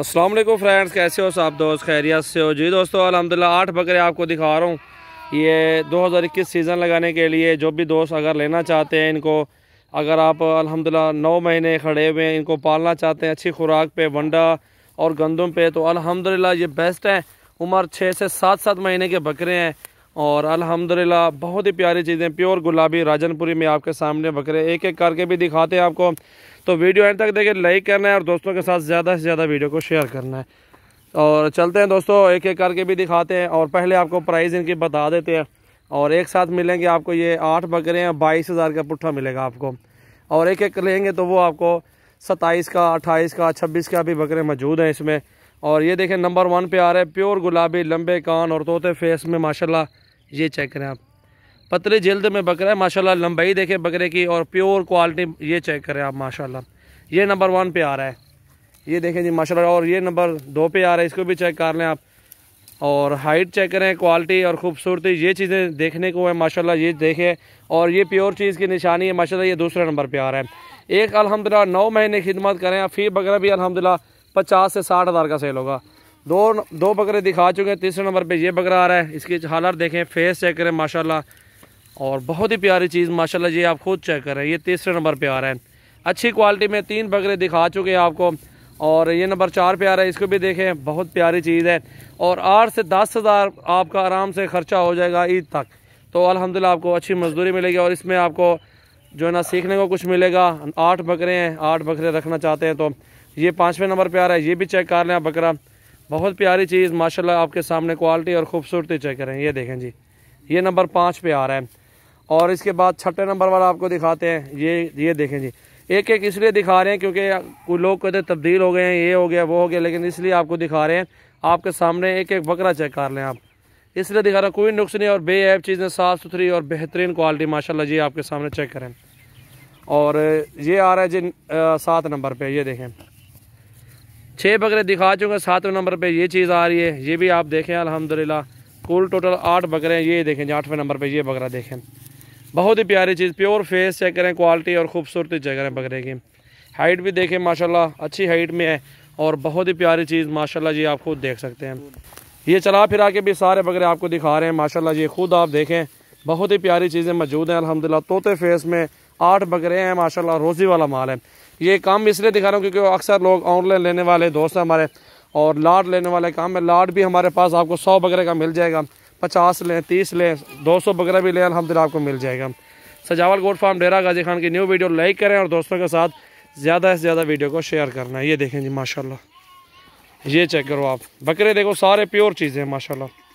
अस्सलाम वालेकुम फ्रेंड्स कैसे हो साहब दोस्त खैरियत से हो जी दोस्तों अलहमदिल्ला आठ बकरे आपको दिखा रहा हूँ ये 2021 सीज़न लगाने के लिए जो भी दोस्त अगर लेना चाहते हैं इनको अगर आप अलहमदिल्ला नौ महीने खड़े हुए हैं इनको पालना चाहते हैं अच्छी खुराक पे वंडा और गंदम पे तो अलहमदिल्ला ये बेस्ट है उम्र छः से सात सात महीने के बकरे हैं और अल्हम्दुलिल्लाह बहुत ही प्यारी चीज़ें प्योर गुलाबी राजनपुरी में आपके सामने बकरे एक एक करके भी दिखाते हैं आपको तो वीडियो एंड तक देखिए लाइक करना है और दोस्तों के साथ ज़्यादा से ज़्यादा वीडियो को शेयर करना है और चलते हैं दोस्तों एक एक करके भी दिखाते हैं और पहले आपको प्राइस इनकी बता देते हैं और एक साथ मिलेंगे आपको ये आठ बकरे हैं बाईस हज़ार का पुट्ठा मिलेगा आपको और एक एक लेंगे तो वो आपको सत्ताईस का अट्ठाईस का छब्बीस का भी बकरे मौजूद हैं इसमें और ये देखें नंबर वन पे आ रहे हैं प्योर गुलाबी लंबे कान और तोते फेस में माशाल्लाह ये चेक करें आप पतले जल्द तो में बकरा है माशाल्लाह लंबाई देखें बकरे की और प्योर क्वालिटी ये चेक करें आप माशाल्लाह ये नंबर वन पे आ रहा है ये देखें जी माशाल्लाह और ये नंबर दो पे आ रहा है इसको भी चेक कर लें आप और हाइट चेक करें क्वालिटी और ख़ूबसूरती ये चीज़ें देखने को है माशा ये देखें और ये प्योर चीज़ की निशानी है माशा ये दूसरे नंबर पर आ रहा है एक अलहमदिल्ला नौ महीने खिदमत करें फी बकरा भी अलहमदिल्ला पचास से साठ हज़ार का सेल होगा दो दो बकरे दिखा चुके हैं तीसरे नंबर पे ये बकरा आ रहा है इसकी हालत देखें फेस चेक करें माशाल्लाह और बहुत ही प्यारी चीज़ माशाल्लाह ये आप खुद चेक करें ये तीसरे नंबर पे आ रहा है अच्छी क्वालिटी में तीन बकरे दिखा चुके हैं आपको और ये नंबर चार पे आ रहा है इसको भी देखें बहुत प्यारी चीज़ है और आठ से दस हज़ार आपका आराम से ख़र्चा हो जाएगा ईद तक तो अलहमदिल्ला आपको अच्छी मजदूरी मिलेगी और इसमें आपको जो है ना सीखने को कुछ मिलेगा आठ बकरे हैं आठ बकरे रखना चाहते हैं तो ये पाँचवें नंबर पर आ रहा है ये भी चेक कर लें आप बकरा बहुत प्यारी चीज़ माशा आपके सामने क्वालिटी और ख़ूबसूरती चेक करें ये देखें जी ये नंबर पाँच पे आ रहा है और इसके बाद छठे नंबर वाला आपको दिखाते हैं ये ये देखें जी एक एक इसलिए दिखा रहे हैं क्योंकि लोग कहते तब्दील हो गए हैं ये हो गया वो हो गया लेकिन इसलिए आपको दिखा रहे हैं आपके सामने एक एक बकरा चेक कर लें आप इसलिए दिखा रहे हैं कोई नुक्स नहीं और बेऐब चीज़ें साफ़ सुथरी और बेहतरीन क्वालिटी माशाल्लाह जी आपके सामने चेक करें और ये आ रहा है जी सात नंबर पे ये देखें छः बकरे दिखा चुके हैं सातवें नंबर पे ये चीज़ आ रही है ये भी आप देखें अल्हम्दुलिल्लाह कुल टोटल आठ बकरे हैं ये देखें आठवें नंबर पे ये बकरा देखें बहुत ही प्यारी चीज़ प्योर फेस चेक करें क्वालिटी और ख़ूबसूरती चेक करें बकरे की हाइट भी देखें माशाल्लाह अच्छी हाइट में है और बहुत ही प्यारी चीज़ माशाल्लाह जी आप खुद देख सकते हैं ये चला फिरा के भी सारे बकरे आपको दिखा रहे हैं माशाल्लाह जी खुद आप देखें बहुत ही प्यारी चीज़ें मौजूद हैं अलहमदिल्ला तोते फेस में आठ बकरे हैं माशाल्लाह रोज़ी वाला माल है ये काम इसलिए दिखा रहा हूँ क्योंकि अक्सर लोग ऑनलाइन लेने वाले दोस्त हैं हमारे और लाड लेने वाले काम है लाट भी हमारे पास आपको सौ बकरे का मिल जाएगा पचास लें तीस लें दो सौ बकरा भी लें अलहमदिल्ला आपको मिल जाएगा सजावल गोट फार्म डेरा गाजी खान की न्यू वीडियो लाइक करें और दोस्तों के साथ ज़्यादा से ज़्यादा वीडियो को शेयर करना है ये देखें जी माशाल्लाह ये चेक करो आप बकरे देखो सारे प्योर चीज़ें हैं माशाल्लाह